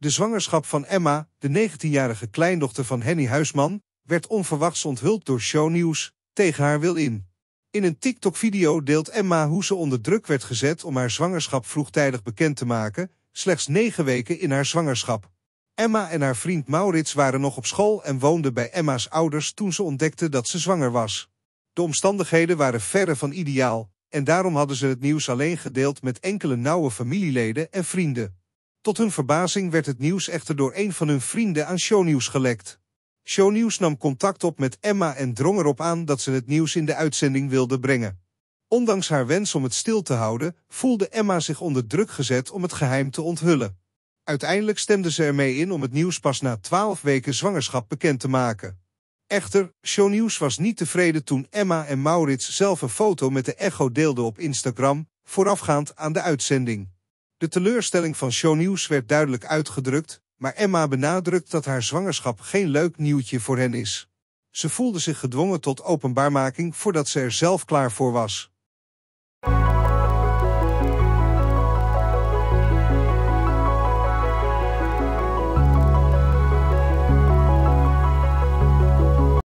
De zwangerschap van Emma, de 19-jarige kleindochter van Henny Huisman, werd onverwachts onthuld door shownieuws, tegen haar wil in. In een TikTok-video deelt Emma hoe ze onder druk werd gezet om haar zwangerschap vroegtijdig bekend te maken, slechts negen weken in haar zwangerschap. Emma en haar vriend Maurits waren nog op school en woonden bij Emma's ouders toen ze ontdekten dat ze zwanger was. De omstandigheden waren verre van ideaal en daarom hadden ze het nieuws alleen gedeeld met enkele nauwe familieleden en vrienden. Tot hun verbazing werd het nieuws echter door een van hun vrienden aan Shownieuws gelekt. Shownieuws nam contact op met Emma en drong erop aan dat ze het nieuws in de uitzending wilde brengen. Ondanks haar wens om het stil te houden, voelde Emma zich onder druk gezet om het geheim te onthullen. Uiteindelijk stemde ze ermee in om het nieuws pas na twaalf weken zwangerschap bekend te maken. Echter, Shownieuws was niet tevreden toen Emma en Maurits zelf een foto met de echo deelden op Instagram, voorafgaand aan de uitzending. De teleurstelling van shownieuws werd duidelijk uitgedrukt, maar Emma benadrukt dat haar zwangerschap geen leuk nieuwtje voor hen is. Ze voelde zich gedwongen tot openbaarmaking voordat ze er zelf klaar voor was.